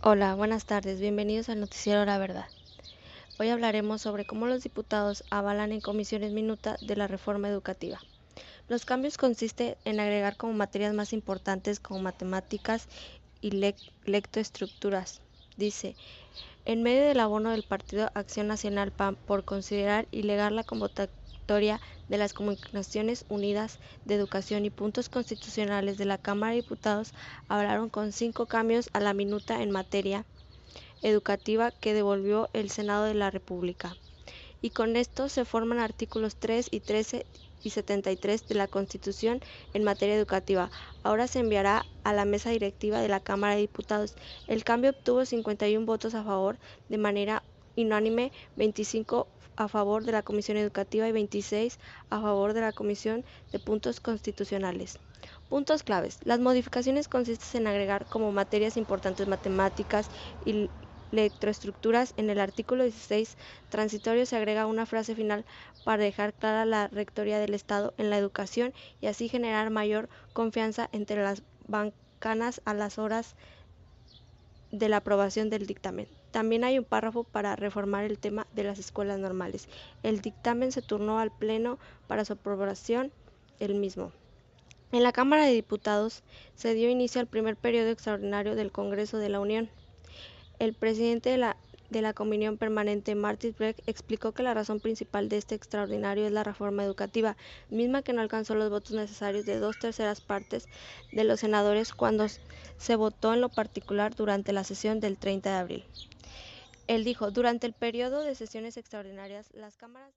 Hola, buenas tardes. Bienvenidos al noticiero La Verdad. Hoy hablaremos sobre cómo los diputados avalan en comisiones minuta de la reforma educativa. Los cambios consisten en agregar como materias más importantes como matemáticas y lectoestructuras. Dice, en medio del abono del Partido Acción Nacional PAN por considerar ilegal la convocatoria de las Comunicaciones Unidas de Educación y puntos constitucionales de la Cámara de Diputados hablaron con cinco cambios a la minuta en materia educativa que devolvió el Senado de la República. Y con esto se forman artículos 3 y 13 y 73 de la Constitución en materia educativa. Ahora se enviará a la mesa directiva de la Cámara de Diputados. El cambio obtuvo 51 votos a favor de manera unánime, 25 a favor de la Comisión Educativa y 26 a favor de la Comisión de Puntos Constitucionales. Puntos claves. Las modificaciones consisten en agregar como materias importantes matemáticas y electroestructuras. En el artículo 16 transitorio se agrega una frase final para dejar clara la rectoría del Estado en la educación y así generar mayor confianza entre las bancanas a las horas de la aprobación del dictamen. También hay un párrafo para reformar el tema de las escuelas normales. El dictamen se turnó al Pleno para su aprobación el mismo. En la Cámara de Diputados se dio inicio al primer periodo extraordinario del Congreso de la Unión. El presidente de la de la Comisión Permanente Martin Brecht explicó que la razón principal de este extraordinario es la reforma educativa, misma que no alcanzó los votos necesarios de dos terceras partes de los senadores cuando se votó en lo particular durante la sesión del 30 de abril. Él dijo, durante el periodo de sesiones extraordinarias, las cámaras